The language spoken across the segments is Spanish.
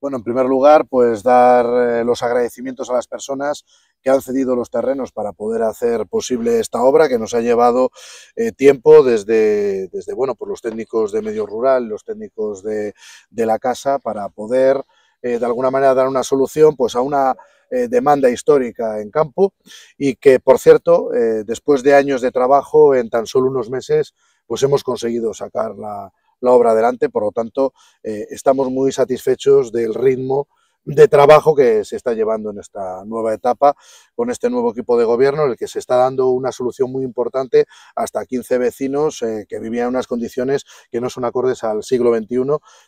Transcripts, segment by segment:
Bueno, en primer lugar, pues dar eh, los agradecimientos a las personas que han cedido los terrenos para poder hacer posible esta obra que nos ha llevado eh, tiempo desde, desde bueno, por pues los técnicos de medio rural, los técnicos de, la casa, para poder eh, de alguna manera dar una solución pues, a una demanda histórica en campo y que, por cierto, después de años de trabajo, en tan solo unos meses, pues hemos conseguido sacar la, la obra adelante. Por lo tanto, eh, estamos muy satisfechos del ritmo de trabajo que se está llevando en esta nueva etapa con este nuevo equipo de gobierno, en el que se está dando una solución muy importante hasta 15 vecinos eh, que vivían en unas condiciones que no son acordes al siglo XXI,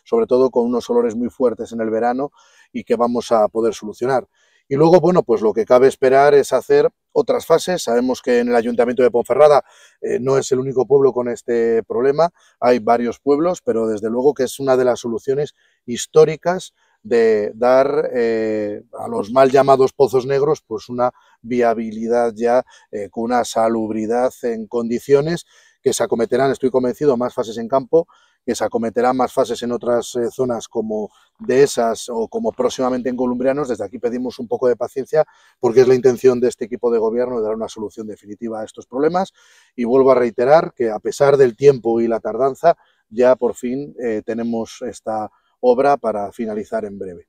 sobre todo con unos olores muy fuertes en el verano y que vamos a poder solucionar. Y luego, bueno, pues lo que cabe esperar es hacer otras fases. Sabemos que en el Ayuntamiento de Ponferrada eh, no es el único pueblo con este problema, hay varios pueblos, pero desde luego que es una de las soluciones históricas de dar eh, a los mal llamados pozos negros pues una viabilidad ya eh, con una salubridad en condiciones que se acometerán, estoy convencido, más fases en campo que se acometerán más fases en otras eh, zonas como de esas o como próximamente en Columbrianos. Desde aquí pedimos un poco de paciencia porque es la intención de este equipo de gobierno de dar una solución definitiva a estos problemas. Y vuelvo a reiterar que a pesar del tiempo y la tardanza, ya por fin eh, tenemos esta obra para finalizar en breve.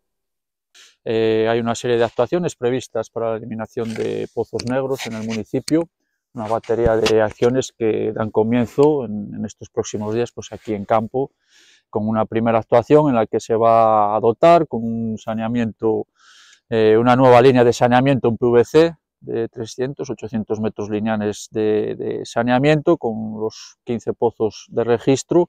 Eh, hay una serie de actuaciones previstas para la eliminación de pozos negros en el municipio una batería de acciones que dan comienzo en, estos próximos días, pues aquí en campo, con una primera actuación en la que se va a dotar con un saneamiento, eh, una nueva línea de saneamiento en PVC de 300, 800 metros lineales de, de saneamiento con los 15 pozos de registro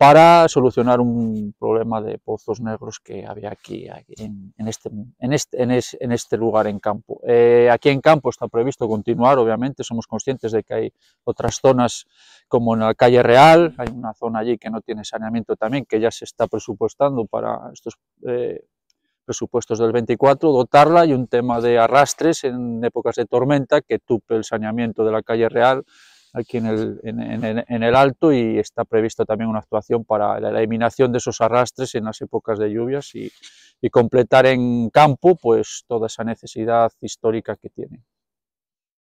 para solucionar un problema de pozos negros que había aquí, en, este, este en, este, lugar en campo. Eh, aquí en campo está previsto continuar, obviamente, somos conscientes de que hay otras zonas como en la calle Real, hay una zona allí que no tiene saneamiento también, que ya se está presupuestando para estos eh, presupuestos del 24, dotarla y un tema de arrastres en épocas de tormenta que tupe el saneamiento de la calle Real aquí en el, alto y está prevista también una actuación para la eliminación de esos arrastres en las épocas de lluvias y, completar en campo pues toda esa necesidad histórica que tiene